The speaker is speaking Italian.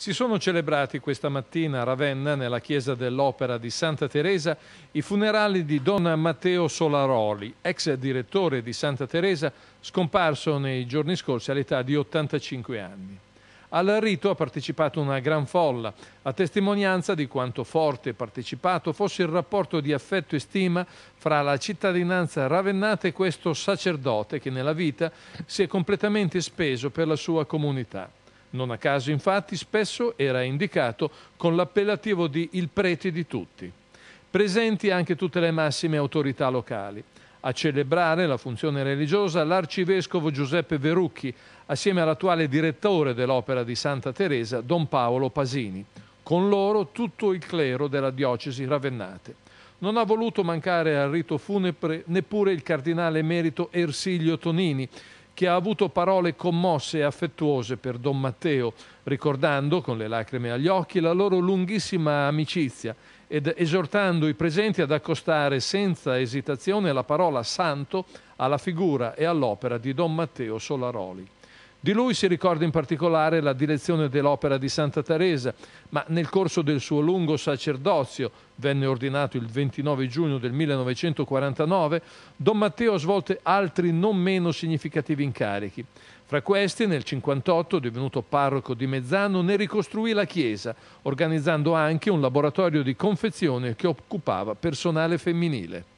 Si sono celebrati questa mattina a Ravenna, nella chiesa dell'Opera di Santa Teresa, i funerali di Don Matteo Solaroli, ex direttore di Santa Teresa, scomparso nei giorni scorsi all'età di 85 anni. Al rito ha partecipato una gran folla, a testimonianza di quanto forte e partecipato fosse il rapporto di affetto e stima fra la cittadinanza ravennata e questo sacerdote che nella vita si è completamente speso per la sua comunità. Non a caso, infatti, spesso era indicato con l'appellativo di il prete di tutti. Presenti anche tutte le massime autorità locali. A celebrare la funzione religiosa l'arcivescovo Giuseppe Verucchi, assieme all'attuale direttore dell'opera di Santa Teresa, Don Paolo Pasini. Con loro tutto il clero della diocesi ravennate. Non ha voluto mancare al rito funebre neppure il cardinale emerito Ersilio Tonini, che ha avuto parole commosse e affettuose per Don Matteo, ricordando con le lacrime agli occhi la loro lunghissima amicizia ed esortando i presenti ad accostare senza esitazione la parola santo alla figura e all'opera di Don Matteo Solaroli. Di lui si ricorda in particolare la direzione dell'opera di Santa Teresa, ma nel corso del suo lungo sacerdozio, venne ordinato il 29 giugno del 1949, Don Matteo svolte altri non meno significativi incarichi. Fra questi, nel 1958, divenuto parroco di Mezzano, ne ricostruì la chiesa, organizzando anche un laboratorio di confezione che occupava personale femminile.